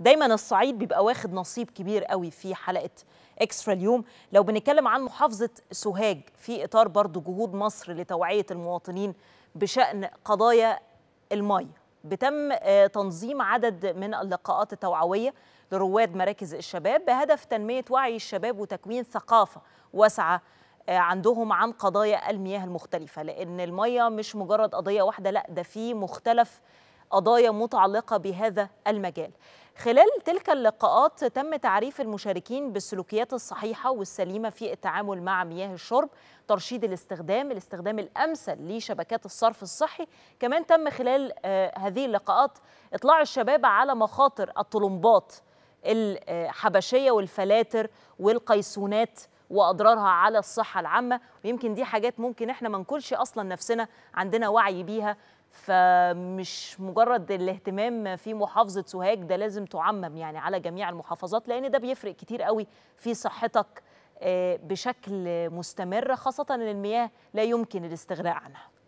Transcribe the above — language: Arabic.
دايما الصعيد بيبقى واخد نصيب كبير قوي في حلقه اكسترا اليوم لو بنتكلم عن محافظه سوهاج في اطار برضو جهود مصر لتوعيه المواطنين بشان قضايا المي بتم آه، تنظيم عدد من اللقاءات التوعويه لرواد مراكز الشباب بهدف تنميه وعي الشباب وتكوين ثقافه واسعه آه، عندهم عن قضايا المياه المختلفه لان الميه مش مجرد قضيه واحده لا ده في مختلف قضايا متعلقة بهذا المجال خلال تلك اللقاءات تم تعريف المشاركين بالسلوكيات الصحيحة والسليمة في التعامل مع مياه الشرب ترشيد الاستخدام الاستخدام الأمثل لشبكات الصرف الصحي كمان تم خلال آه، هذه اللقاءات إطلاع الشباب على مخاطر الطلمبات الحبشية والفلاتر والقيسونات واضرارها على الصحه العامه ويمكن دي حاجات ممكن احنا ما نكونش اصلا نفسنا عندنا وعي بيها فمش مجرد الاهتمام في محافظه سوهاج ده لازم تعمم يعني على جميع المحافظات لان ده بيفرق كتير قوي في صحتك آه، بشكل مستمر خاصه ان المياه لا يمكن الاستغناء عنها